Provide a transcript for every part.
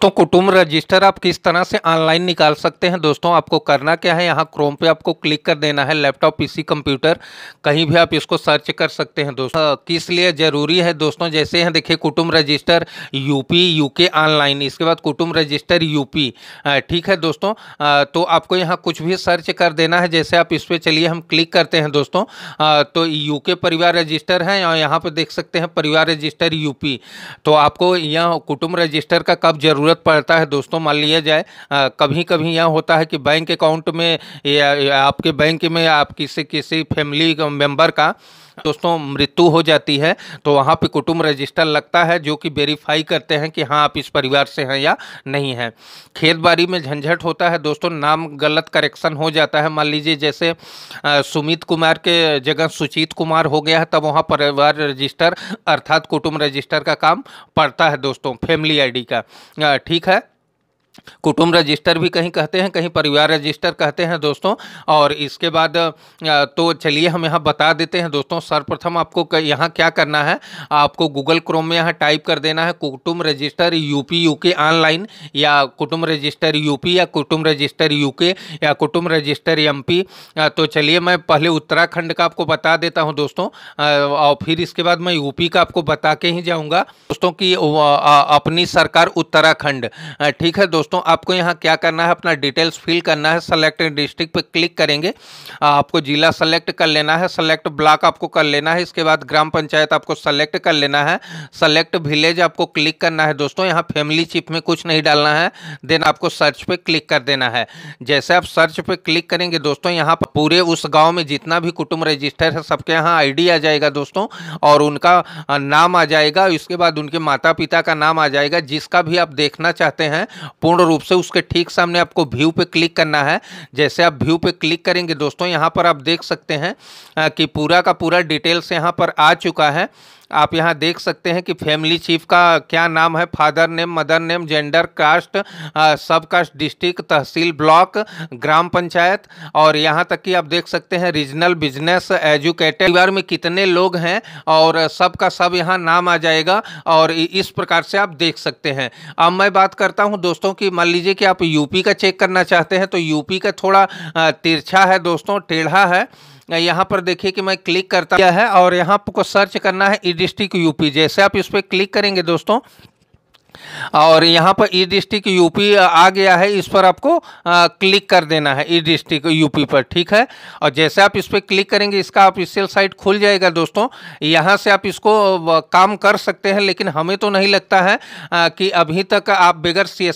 तो कुटुंब रजिस्टर आप किस तरह से ऑनलाइन निकाल सकते हैं दोस्तों आपको करना क्या है यहाँ क्रोम पे आपको क्लिक कर देना है लैपटॉप पीसी कंप्यूटर कहीं भी आप इसको सर्च कर सकते हैं दोस्तों किस लिए ज़रूरी है दोस्तों जैसे हैं देखिए कुटुंब रजिस्टर यूपी यूके ऑनलाइन इसके बाद कुटुंब रजिस्टर यूपी ठीक है दोस्तों तो आपको यहाँ कुछ भी सर्च कर देना है जैसे आप इस पर चलिए हम क्लिक करते हैं दोस्तों तो यू परिवार रजिस्टर है और यहाँ पर देख सकते हैं परिवार रजिस्टर यूपी तो आपको यहाँ कुटुंब रजिस्टर का कब जरूर ज़रूरत पड़ता है दोस्तों मान लिया जाए कभी कभी यह होता है कि बैंक अकाउंट में या, या आपके बैंक में आप किसी किसी फैमिली मेंबर का दोस्तों मृत्यु हो जाती है तो वहाँ पे कुटुंब रजिस्टर लगता है जो कि वेरीफाई करते हैं कि हाँ आप इस परिवार से हैं या नहीं हैं खेत बाड़ी में झंझट होता है दोस्तों नाम गलत करेक्शन हो जाता है मान लीजिए जैसे सुमित कुमार के जगह सुचित कुमार हो गया है तब वहाँ परिवार रजिस्टर अर्थात कुटुंब रजिस्टर का काम पड़ता है दोस्तों फैमिली आई का ठीक है कुटुंब रजिस्टर भी कहीं कहते हैं कहीं परिवार रजिस्टर कहते हैं दोस्तों और इसके बाद तो चलिए हम यहाँ बता देते हैं दोस्तों सर्वप्रथम आपको यहाँ क्या करना है आपको गूगल क्रोम में यहाँ टाइप कर देना है कुटुंब रजिस्टर यूपी यूके ऑनलाइन या कुटुंब रजिस्टर यूपी या कुटुंब रजिस्टर यूके या कुटुंब रजिस्टर पी तो चलिए मैं पहले उत्तराखंड का आपको बता देता हूँ दोस्तों और फिर इसके बाद मैं यूपी का आपको बता के ही जाऊँगा दोस्तों की अपनी सरकार उत्तराखंड ठीक है दोस्तों दोस्तों आपको यहाँ क्या करना है अपना डिटेल्स फिल करना है सेलेक्ट डिस्ट्रिक्ट पे क्लिक करेंगे आपको जिला सेलेक्ट कर लेना है सेलेक्ट ब्लॉक आपको कर लेना है इसके बाद ग्राम पंचायत आपको सेलेक्ट कर लेना है सेलेक्ट विलेज आपको क्लिक करना है दोस्तों यहाँ फैमिली चिप में कुछ नहीं डालना है देन आपको सर्च पे क्लिक कर देना है जैसे आप सर्च पर क्लिक करेंगे दोस्तों यहाँ पर पूरे उस गाँव में जितना भी कुटुंब रजिस्टर है सबके यहाँ आई आ जाएगा दोस्तों और उनका नाम आ जाएगा इसके बाद उनके माता पिता का नाम आ जाएगा जिसका भी आप देखना चाहते हैं पूर्ण रूप से उसके ठीक सामने आपको व्यू पे क्लिक करना है जैसे आप व्यू पे क्लिक करेंगे दोस्तों यहाँ पर आप देख सकते हैं कि पूरा का पूरा डिटेल्स यहाँ पर आ चुका है आप यहाँ देख सकते हैं कि फैमिली चीफ का क्या नाम है father name mother name gender caste sub caste district tehsil block ग्राम पंचायत और यहाँ तक कि आप देख सकते हैं रीजनल बिजनेस एजुकेटेड परिवार में कितने लोग हैं और सब का सब यहाँ नाम आ जाएगा और इस प्रकार से आप देख सकते हैं अब मैं बात करता हूँ दोस्तों की मान लीजिए कि आप यूपी का चेक करना चाहते हैं तो यूपी का थोड़ा तिरछा है दोस्तों टेढ़ा है यहाँ पर देखिए कि मैं क्लिक करता है और यहाँ आपको सर्च करना है ई डिस्ट्रिक्ट यूपी जैसे आप इस पर क्लिक करेंगे दोस्तों और यहाँ पर ई डिस्ट्रिक्ट यूपी आ गया है इस पर आपको आ, क्लिक कर देना है ई डिस्ट्रिक्ट यूपी पर ठीक है और जैसे आप इस पर क्लिक करेंगे इसका ऑफिशियल साइट खुल जाएगा दोस्तों यहाँ से आप इसको काम कर सकते हैं लेकिन हमें तो नहीं लगता है आ, कि अभी तक आप बगैर सी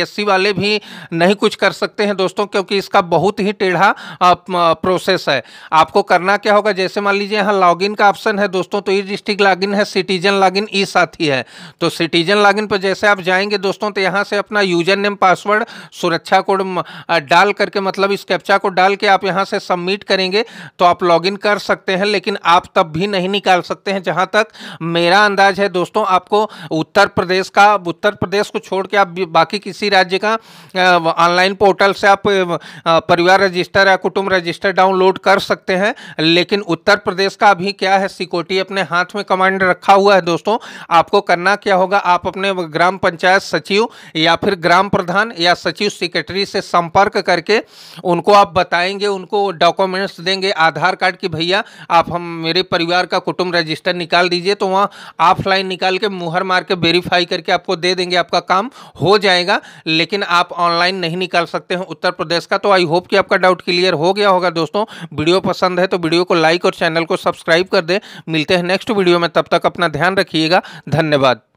एस सी वाले भी नहीं कुछ कर सकते हैं दोस्तों क्योंकि इसका बहुत ही टेढ़ा प्रोसेस है आपको करना क्या होगा जैसे मान लीजिए यहाँ लॉग का ऑप्शन है दोस्तों तो ई डिस्ट्रिक्ट लॉग है सिटीजन लॉग ई साथ है तो सिटीजन लॉगिन लॉगिन पर जैसे आप जाएंगे दोस्तों तो यहाँ से अपना यूजर नेम पासवर्ड सुरक्षा कोड डाल करके मतलब इस कैप्चा को डाल के आप यहाँ से सबमिट करेंगे तो आप लॉगिन कर सकते हैं लेकिन आप तब भी नहीं निकाल सकते हैं जहाँ तक मेरा अंदाज है दोस्तों आपको उत्तर प्रदेश का उत्तर प्रदेश को छोड़ के आप बाकी किसी राज्य का ऑनलाइन पोर्टल से आप परिवार रजिस्टर या कुटुंब रजिस्टर डाउनलोड कर सकते हैं लेकिन उत्तर प्रदेश का अभी क्या है सिक्योरिटी अपने हाथ में कमांड रखा हुआ है दोस्तों आपको करना क्या होगा आप आप अपने ग्राम पंचायत सचिव या फिर ग्राम प्रधान या सचिव सेक्रेटरी से संपर्क करके उनको आप बताएंगे उनको डॉक्यूमेंट्स देंगे आधार कार्ड की भैया आप हम मेरे परिवार का कुटुंब रजिस्टर निकाल दीजिए तो वहाँ ऑफलाइन निकाल के मुहर मार के वेरीफाई करके आपको दे देंगे आपका काम हो जाएगा लेकिन आप ऑनलाइन नहीं निकाल सकते हैं उत्तर प्रदेश का तो आई होप कि आपका डाउट क्लियर हो गया होगा दोस्तों वीडियो पसंद है तो वीडियो को लाइक और चैनल को सब्सक्राइब कर दें मिलते हैं नेक्स्ट वीडियो में तब तक अपना ध्यान रखिएगा धन्यवाद